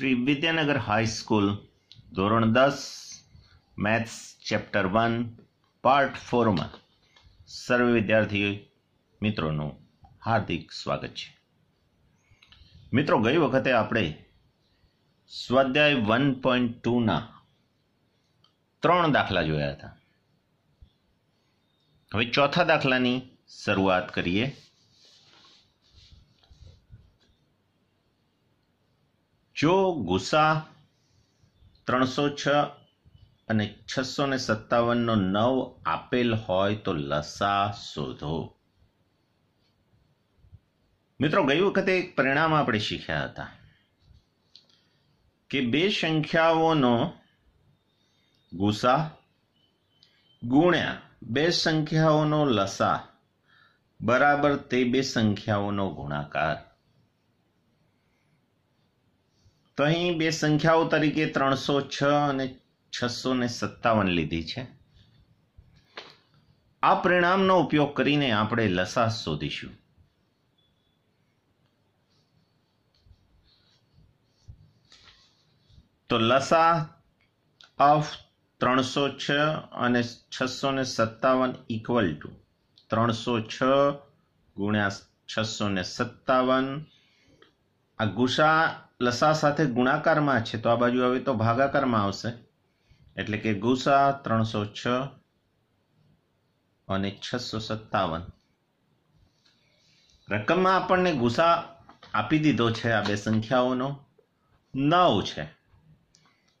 Shri Vidyanagar high school ધોરણ દસ maths chapter one part ફોરમાં સર્વ વિદ્યાર્થી મિત્રોનું હાર્દિક સ્વાગત છે મિત્રો ગઈ વખતે આપણે સ્વાધ્યાય વન પોઈન્ટ ટુના ત્રણ દાખલા જોયા હતા હવે ચોથા દાખલાની શરૂઆત કરીએ જો ગુસા ત્રણસો છ અને છસો ને સત્તાવનનો નવ આપેલ હોય તો લસા શોધો મિત્રો ગઈ વખતે એક પરિણામ આપણે શીખ્યા હતા કે બે સંખ્યાઓનો ગુસા ગુણ્યા બે સંખ્યાઓનો લસા બરાબર તે બે સંખ્યાઓનો ગુણાકાર તો અહીં બે સંખ્યાઓ તરીકે ત્રણસો છ અને છસો ને સત્તાવન લીધી છે આ પરિણામનો ઉપયોગ કરીને આપણે લસા શોધીશું તો લસા ઓફ ત્રણસો છ અને છસો ને સત્તાવન ઇક્વલ ટુ ત્રણસો છ ગુણ્યા છસો ને સત્તાવન આ ગુસા લસા સાથે ગુણાકારમાં છે તો આ બાજુ આવે તો ભાગાકારમાં આવશે એટલે કે ગુસા ત્રણસો છ અને છસો સત્તાવન રકમમાં આપણને ગુસા આપી દીધો છે આ બે સંખ્યાઓનો નવ છે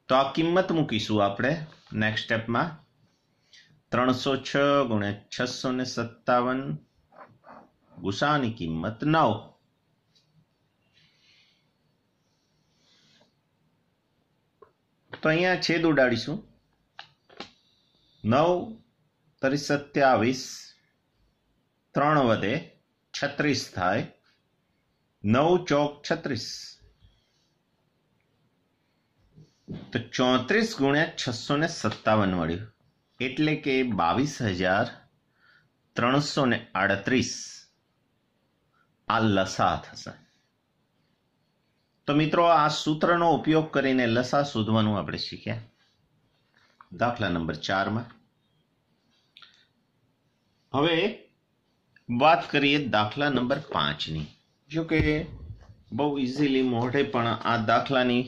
તો આ કિંમત મૂકીશું આપણે નેક્સ્ટ સ્ટેપમાં ત્રણસો છ ગુણ્યા છસો ને સત્તાવન ગુસાની કિંમત નવ તો અહીંયા છેદ ઉડાડીશું નવ તરી સત્યાવીસ ત્રણ વધે છત્રીસ થાય નવ ચોક છત્રીસ તો ચોત્રીસ ગુણ્યા છસો ને સત્તાવન મળ્યું એટલે કે બાવીસ હજાર ત્રણસો ને આડત્રીસ આ લસા થશે તો મિત્રો આ સૂત્રનો ઉપયોગ કરીને લસા શોધવાનું આપણે શીખ્યા દાખલા નંબર ચારમાં હવે વાત કરીએ દાખલા નંબર પાંચની જો કે બહુ ઇઝીલી મોઢે પણ આ દાખલાની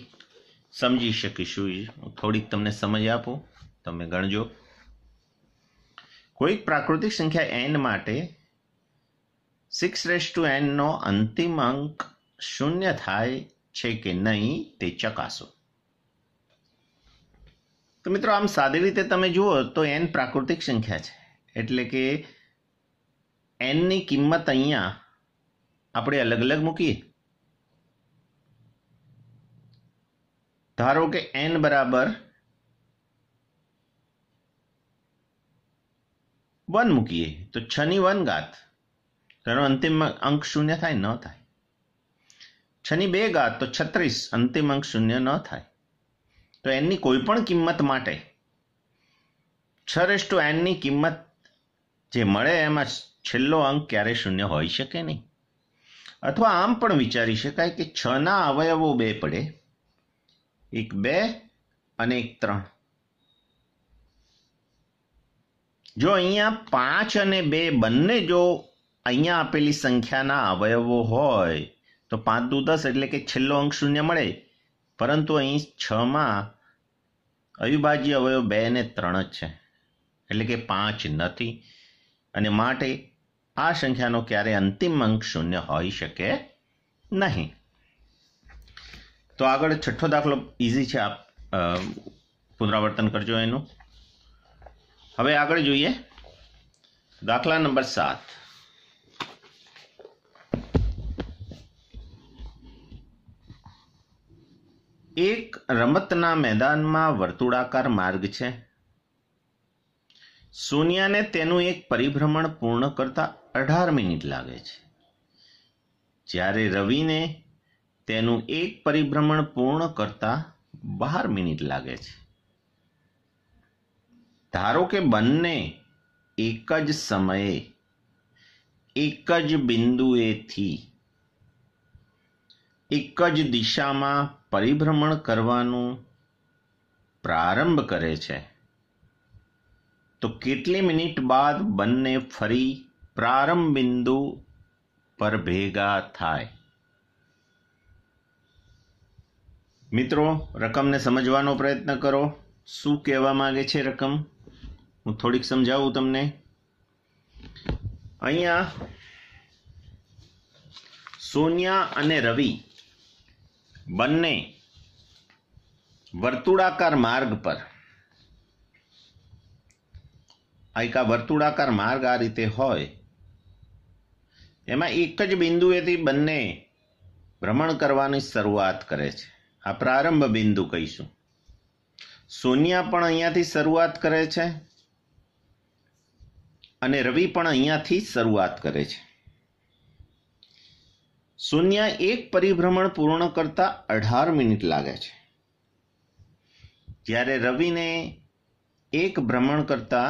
સમજી શકીશું હું થોડીક તમને સમજ આપું તમે ગણજો કોઈક પ્રાકૃતિક સંખ્યા એન માટે સિક્સ રેસ ટુ એનનો અંતિમ અંક શૂન્ય થાય છે કે નહીં તે ચકાસો તો મિત્રો આમ સાદી રીતે તમે જુઓ તો એન પ્રાકૃતિક સંખ્યા છે એટલે કે એનની કિંમત અહીંયા આપણે અલગ અલગ મૂકીએ ધારો કે એન બરાબર વન મૂકીએ તો છની વન ઘાત તેનો અંતિમ અંક શૂન્ય થાય ન થાય છની બે ગાત તો છત્રીસ અંતિમ અંક શૂન્ય ન થાય તો એનની કોઈ પણ કિંમત માટે છ રેસ ટુ એનની કિંમત જે મળે એમાં છેલ્લો અંક ક્યારે શૂન્ય હોઈ શકે નહીં અથવા આમ પણ વિચારી શકાય કે છના અવયવો બે પડે એક બે અને એક ત્રણ જો અહીંયા પાંચ અને બે બંને જો અહીંયા આપેલી સંખ્યાના અવયવો હોય તો પાંચ દુ દસ એટલે કે છેલ્લો અંક શૂન્ય મળે પરંતુ અહીં છમાં અવિભાજ્ય અવયવ બે ને ત્રણ જ છે એટલે કે પાંચ નથી અને માટે આ સંખ્યાનો ક્યારે અંતિમ અંક શૂન્ય હોઈ શકે નહીં તો આગળ છઠ્ઠો દાખલો ઇઝી છે આપ પુનરાવર્તન કરજો એનું હવે આગળ જોઈએ દાખલા નંબર સાત એક રમતના મેદાનમાં વર્તુળાકાર માર્ગ છે સોનિયાને તેનું એક પરિભ્રમણ પૂર્ણ કરતા અઢાર મિનિટ લાગે છે જ્યારે રવિને તેનું એક પરિભ્રમણ પૂર્ણ કરતા બાર મિનિટ લાગે છે ધારો કે બંને એક જ સમયે એક જ બિંદુએથી એક જ દિશામાં પરિભ્રમણ કરવાનું પ્રારંભ કરે છે તો કેટલી મિનિટ બાદ બંને ફરી પ્રારંભ બિંદુ પર ભેગા થાય મિત્રો રકમને સમજવાનો પ્રયત્ન કરો શું કહેવા માગે છે રકમ હું થોડીક સમજાવું તમને અહીંયા સોનિયા અને રવિ બંને વર્તુળાકાર માર્ગ પર આઈકા વર્તુળાકાર માર્ગ આ રીતે હોય એમાં એક જ બિંદુએથી બંને ભ્રમણ કરવાની શરૂઆત કરે છે આ પ્રારંભ બિંદુ કહીશું સોનિયા પણ અહીંયાથી શરૂઆત કરે છે અને રવિ પણ અહીંયાથી શરૂઆત કરે છે શૂન્ય એક પરિભ્રમણ પૂર્ણ કરતા અઢાર મિનિટ લાગે છે જ્યારે રવિને એક ભ્રમણ કરતા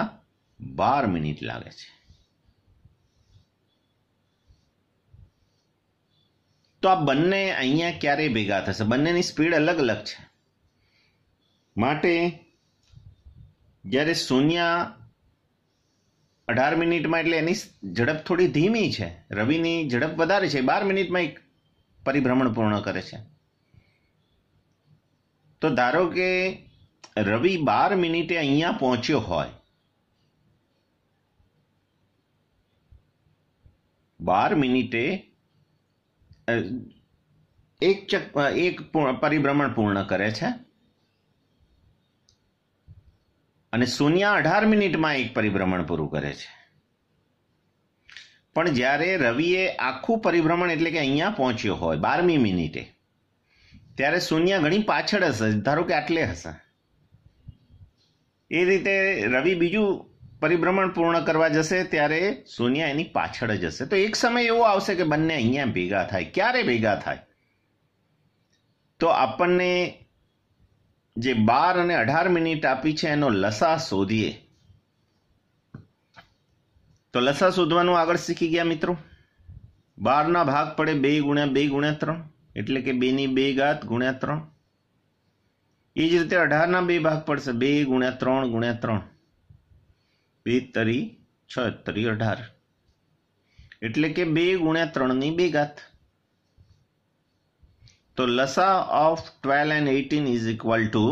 બાર મિનિટ લાગે છે તો આ બંને અહીંયા ક્યારે ભેગા થશે બંનેની સ્પીડ અલગ અલગ છે માટે જ્યારે શૂન્ય અઢાર મિનિટમાં એટલે એની ઝડપ થોડી ધીમી છે રવિની ઝડપ વધારે છે બાર મિનિટમાં એક પરિભ્રમણ પૂર્ણ કરે છે તો ધારો કે રવિ બાર મિનિટે અહીંયા પહોંચ્યો હોય બાર મિનિટે એક ચક એક પરિભ્રમણ પૂર્ણ કરે છે અને શૂન્ય અઢાર મિનિટમાં એક પરિભ્રમણ પૂરું કરે છે પણ જ્યારે રવિએ આખું પરિભ્રમણ એટલે કે અહીંયા પહોંચ્યો હોય બારમી મિનિટે ત્યારે શૂન્ય ઘણી પાછળ હશે ધારો કે આટલે હશે એ રીતે રવિ બીજું પરિભ્રમણ પૂર્ણ કરવા જશે ત્યારે શૂન્ય એની પાછળ જ હશે તો એક સમય એવો આવશે કે બંને અહીંયા ભેગા થાય ક્યારે ભેગા થાય તો આપણને જે બાર અને અઢાર મિનિટ આપી છે એનો લસા શોધીએ તો લસા શોધવાનું આગળ શીખી ગયા મિત્રો બારના ભાગ પડે બે ગુણ્યા બે ગુણ્યા ત્રણ એટલે કે બેની બે ઘાત ગુણ્યા ત્રણ એ જ રીતે અઢારના બે ભાગ પડશે બે ગુણ્યા ત્રણ ગુણ્યા ત્રણ બે તરી છ તરી અઢાર એટલે કે બે ગુણ્યા ત્રણની બે ઘાત તો લસા of twelve and eighteen is equal to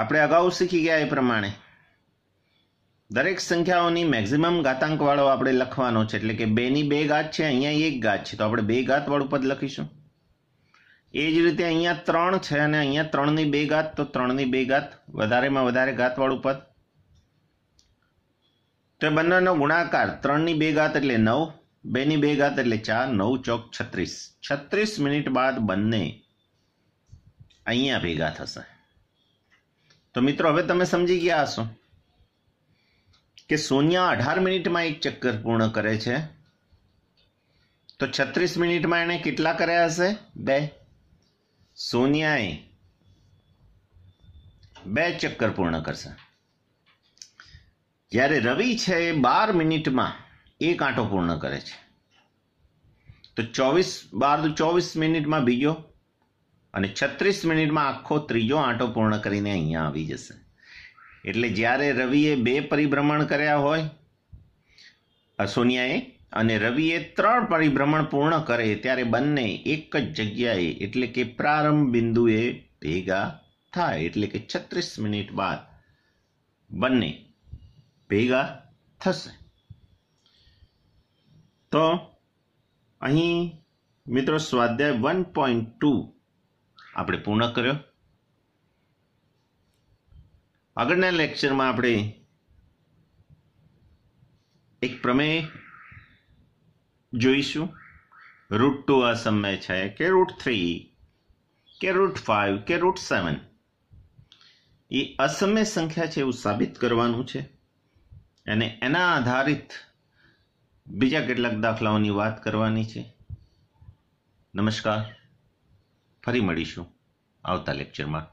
આપણે અગાઉ શીખી ગયા એ પ્રમાણે દરેક સંખ્યાઓની મેક્ઝિમમ ઘાતાંકવાળો આપણે લખવાનો છે એટલે કે બેની બે ઘાત છે અહીંયા એક ઘાત છે તો આપણે બે ઘાતવાળું પદ લખીશું એ જ રીતે અહીંયા ત્રણ છે અને અહીંયા ત્રણની બે ઘાત તો ત્રણની બે ઘાત વધારેમાં વધારે ઘાતવાળું પદ તો બંનેનો ગુણાકાર ત્રણની બે ઘાત એટલે નવ બેની બે ઘાત એટલે ચાર નવ ચોક છત્રીસ છત્રીસ મિનિટ બાદ બંને અહીંયા ભેગા થશે તો મિત્રો હવે તમે સમજી ગયા હશો કે સોનિયા અઢાર મિનિટમાં એક ચક્કર પૂર્ણ કરે છે તો છત્રીસ મિનિટમાં એણે કેટલા કર્યા હશે બે સોનિયાએ બે ચક્કર પૂર્ણ કરશે જ્યારે રવિ છે એ બાર મિનિટમાં એ કાંટો પૂર્ણ કરે છે તો ચોવીસ બાર ચોવીસ મિનિટમાં બીજો અને છત્રીસ મિનિટમાં આખો ત્રીજો આંટો પૂર્ણ કરીને અહીંયા આવી જશે એટલે જ્યારે રવિએ બે પરિભ્રમણ કર્યા હોય સોનિયાએ અને રવિએ ત્રણ પરિભ્રમણ પૂર્ણ કરે ત્યારે બંને એક જ જગ્યાએ એટલે કે પ્રારંભ બિંદુએ ભેગા થાય એટલે કે છત્રીસ મિનિટ બાદ બંને ભેગા થશે તો અહીં મિત્રો સ્વાધ્યાય વન પોઈન્ટ ટુ આપણે પૂર્ણ કર્યો આગળના લેક્ચરમાં આપણે એક પ્રમેય જોઈશું રૂટ ટુ અસમય છે કે રૂટ થ્રી કે રૂટ ફાઇવ કે રૂટ સેવન એ અસમય સંખ્યા છે એવું સાબિત કરવાનું છે અને એના આધારિત બીજા કેટલાક દાખલાઓની વાત કરવાની છે નમસ્કાર ફરી મળીશું આવતા લેક્ચરમાં